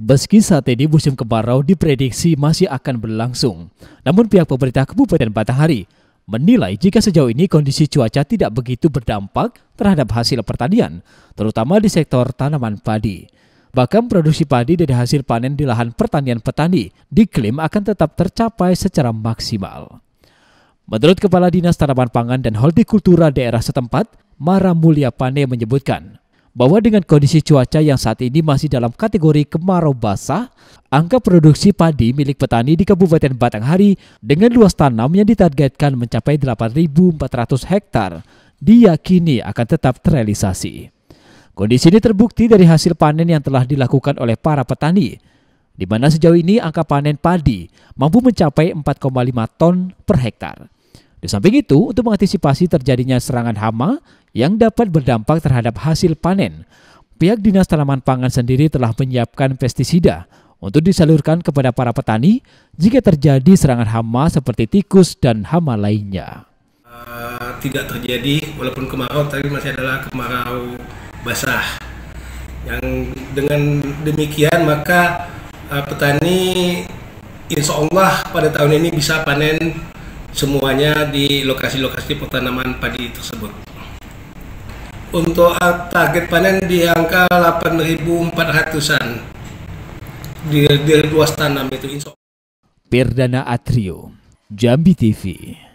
Meski saat ini musim kemarau diprediksi masih akan berlangsung, namun pihak pemerintah Kabupaten Batanghari menilai jika sejauh ini kondisi cuaca tidak begitu berdampak terhadap hasil pertanian, terutama di sektor tanaman padi. Bahkan produksi padi dari hasil panen di lahan pertanian petani diklaim akan tetap tercapai secara maksimal. Menurut Kepala Dinas Tanaman Pangan dan Hortikultura daerah setempat, Mara Mulia Pane menyebutkan, bahwa dengan kondisi cuaca yang saat ini masih dalam kategori kemarau basah, angka produksi padi milik petani di Kabupaten Batanghari dengan luas tanam yang ditargetkan mencapai 8.400 hektar diyakini akan tetap terrealisasi. Kondisi ini terbukti dari hasil panen yang telah dilakukan oleh para petani, di mana sejauh ini angka panen padi mampu mencapai 4,5 ton per hektar. Di samping itu, untuk mengantisipasi terjadinya serangan hama yang dapat berdampak terhadap hasil panen, pihak Dinas Tanaman Pangan sendiri telah menyiapkan pestisida untuk disalurkan kepada para petani jika terjadi serangan hama seperti tikus dan hama lainnya. Uh, tidak terjadi walaupun kemarau tapi masih adalah kemarau basah. Yang dengan demikian maka uh, petani insya Allah pada tahun ini bisa panen semuanya di lokasi-lokasi pertanaman padi tersebut. Untuk target panen di angka 8.400-an di, di luas tanam itu Perdana Atrio, Jambi TV.